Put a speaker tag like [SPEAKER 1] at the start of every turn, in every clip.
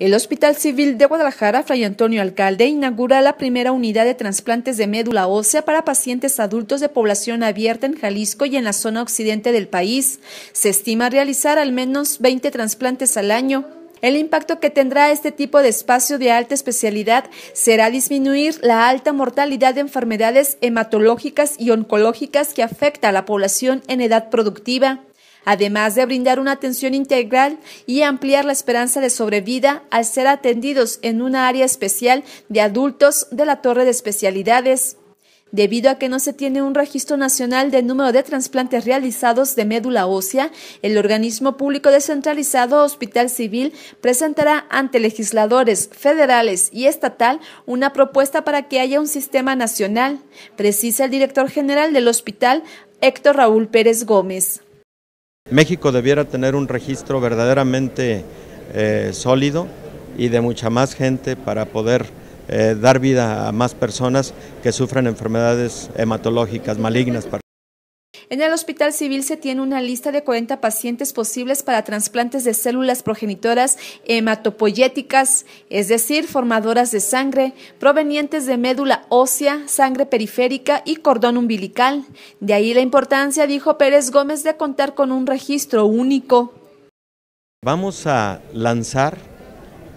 [SPEAKER 1] El Hospital Civil de Guadalajara, Fray Antonio Alcalde, inaugura la primera unidad de trasplantes de médula ósea para pacientes adultos de población abierta en Jalisco y en la zona occidente del país. Se estima realizar al menos 20 trasplantes al año. El impacto que tendrá este tipo de espacio de alta especialidad será disminuir la alta mortalidad de enfermedades hematológicas y oncológicas que afecta a la población en edad productiva además de brindar una atención integral y ampliar la esperanza de sobrevida al ser atendidos en una área especial de adultos de la Torre de Especialidades. Debido a que no se tiene un registro nacional del número de trasplantes realizados de médula ósea, el organismo público descentralizado Hospital Civil presentará ante legisladores federales y estatal una propuesta para que haya un sistema nacional, precisa el director general del hospital, Héctor Raúl Pérez Gómez.
[SPEAKER 2] México debiera tener un registro verdaderamente eh, sólido y de mucha más gente para poder eh, dar vida a más personas que sufren enfermedades hematológicas malignas.
[SPEAKER 1] En el Hospital Civil se tiene una lista de 40 pacientes posibles para trasplantes de células progenitoras hematopoyéticas, es decir, formadoras de sangre, provenientes de médula ósea, sangre periférica y cordón umbilical. De ahí la importancia, dijo Pérez Gómez, de contar con un registro único.
[SPEAKER 2] Vamos a lanzar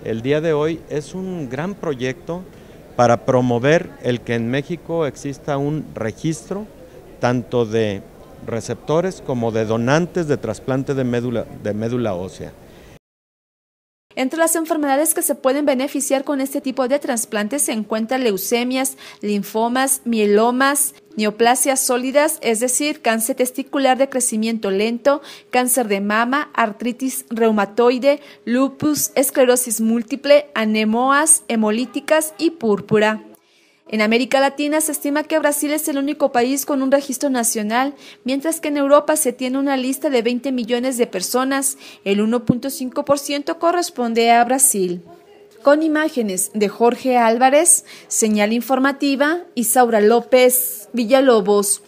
[SPEAKER 2] el día de hoy, es un gran proyecto para promover el que en México exista un registro tanto de receptores como de donantes de trasplante de médula, ósea.
[SPEAKER 1] Entre las enfermedades que se pueden beneficiar con este tipo de trasplantes se encuentran leucemias, linfomas, mielomas, neoplasias sólidas, es decir, cáncer testicular de crecimiento lento, cáncer de mama, artritis reumatoide, lupus, esclerosis múltiple, anemoas hemolíticas y púrpura. En América Latina se estima que Brasil es el único país con un registro nacional, mientras que en Europa se tiene una lista de 20 millones de personas. El 1.5% corresponde a Brasil. Con imágenes de Jorge Álvarez, señal informativa, Isaura López, Villalobos.